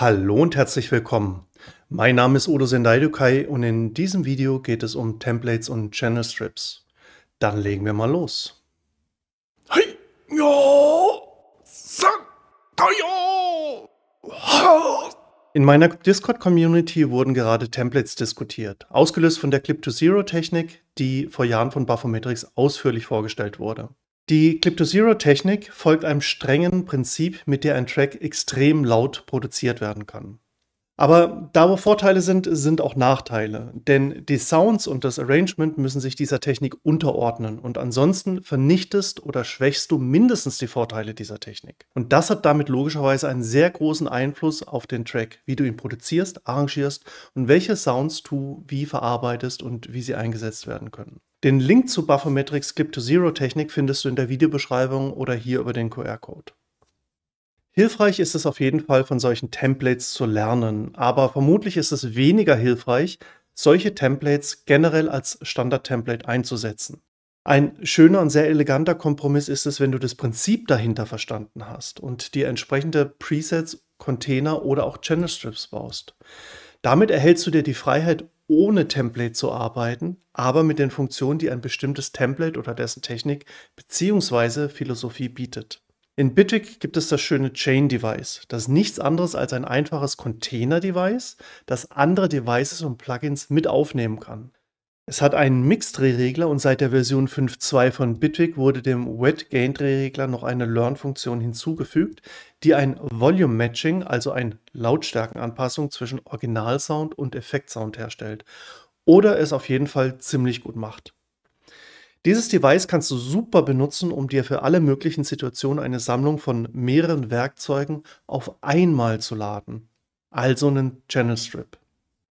Hallo und herzlich willkommen. Mein Name ist Udo Sendaidukai und in diesem Video geht es um Templates und Channel Strips. Dann legen wir mal los. Hey, in meiner Discord-Community wurden gerade Templates diskutiert, ausgelöst von der Clip-to-Zero-Technik, die vor Jahren von Buffometrics ausführlich vorgestellt wurde. Die Clip-to-Zero-Technik folgt einem strengen Prinzip, mit der ein Track extrem laut produziert werden kann. Aber da wo Vorteile sind, sind auch Nachteile, denn die Sounds und das Arrangement müssen sich dieser Technik unterordnen und ansonsten vernichtest oder schwächst du mindestens die Vorteile dieser Technik. Und das hat damit logischerweise einen sehr großen Einfluss auf den Track, wie du ihn produzierst, arrangierst und welche Sounds du wie verarbeitest und wie sie eingesetzt werden können. Den Link zu Buffermetrics Clip-to-Zero-Technik findest du in der Videobeschreibung oder hier über den QR-Code. Hilfreich ist es auf jeden Fall, von solchen Templates zu lernen, aber vermutlich ist es weniger hilfreich, solche Templates generell als Standard-Template einzusetzen. Ein schöner und sehr eleganter Kompromiss ist es, wenn du das Prinzip dahinter verstanden hast und dir entsprechende Presets, Container oder auch Channel Strips baust. Damit erhältst du dir die Freiheit, ohne Template zu arbeiten, aber mit den Funktionen, die ein bestimmtes Template oder dessen Technik bzw. Philosophie bietet. In Bitwig gibt es das schöne Chain Device. Das ist nichts anderes als ein einfaches Container Device, das andere Devices und Plugins mit aufnehmen kann. Es hat einen mixed drehregler und seit der Version 5.2 von Bitwig wurde dem Wet-Gain-Drehregler noch eine Learn-Funktion hinzugefügt, die ein Volume-Matching, also eine Lautstärkenanpassung zwischen Originalsound und Effektsound herstellt oder es auf jeden Fall ziemlich gut macht. Dieses Device kannst du super benutzen, um dir für alle möglichen Situationen eine Sammlung von mehreren Werkzeugen auf einmal zu laden, also einen Channel Strip.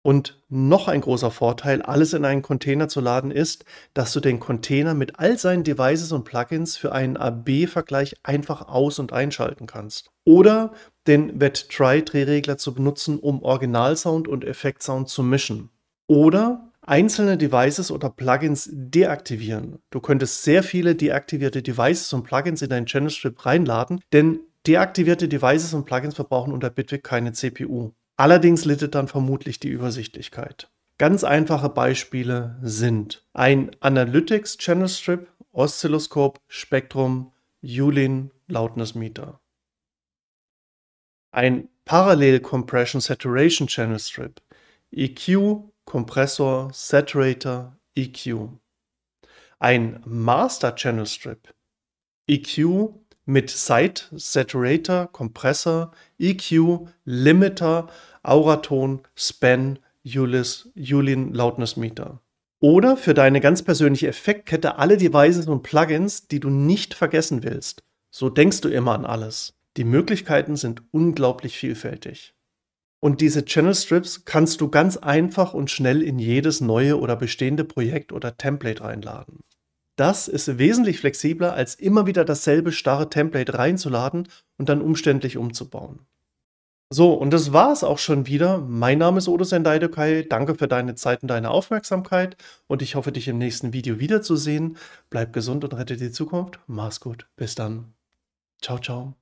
Und noch ein großer Vorteil, alles in einen Container zu laden, ist, dass du den Container mit all seinen Devices und Plugins für einen AB-Vergleich einfach aus- und einschalten kannst. Oder den Wet-Try-Drehregler zu benutzen, um Originalsound und Effektsound zu mischen. Oder einzelne Devices oder Plugins deaktivieren. Du könntest sehr viele deaktivierte Devices und Plugins in deinen Channel Strip reinladen, denn deaktivierte Devices und Plugins verbrauchen unter Bitwig keine CPU. Allerdings littet dann vermutlich die Übersichtlichkeit. Ganz einfache Beispiele sind ein Analytics Channel Strip, Oszilloskop, Spektrum, Yulin, Loudness Meter. Ein Parallel Compression Saturation Channel Strip, EQ, Kompressor, Saturator, EQ. Ein Master Channel Strip, EQ, mit Sight, Saturator, Kompressor, EQ, Limiter, Auraton, Span, Ulis, Julin Loudness Oder für deine ganz persönliche Effektkette alle Devices und Plugins, die du nicht vergessen willst. So denkst du immer an alles. Die Möglichkeiten sind unglaublich vielfältig. Und diese Channel Strips kannst du ganz einfach und schnell in jedes neue oder bestehende Projekt oder Template reinladen. Das ist wesentlich flexibler, als immer wieder dasselbe starre Template reinzuladen und dann umständlich umzubauen. So, und das war's auch schon wieder. Mein Name ist Odo Sendaidokai. Danke für deine Zeit und deine Aufmerksamkeit und ich hoffe, dich im nächsten Video wiederzusehen. Bleib gesund und rette die Zukunft. Mach's gut. Bis dann. Ciao, ciao.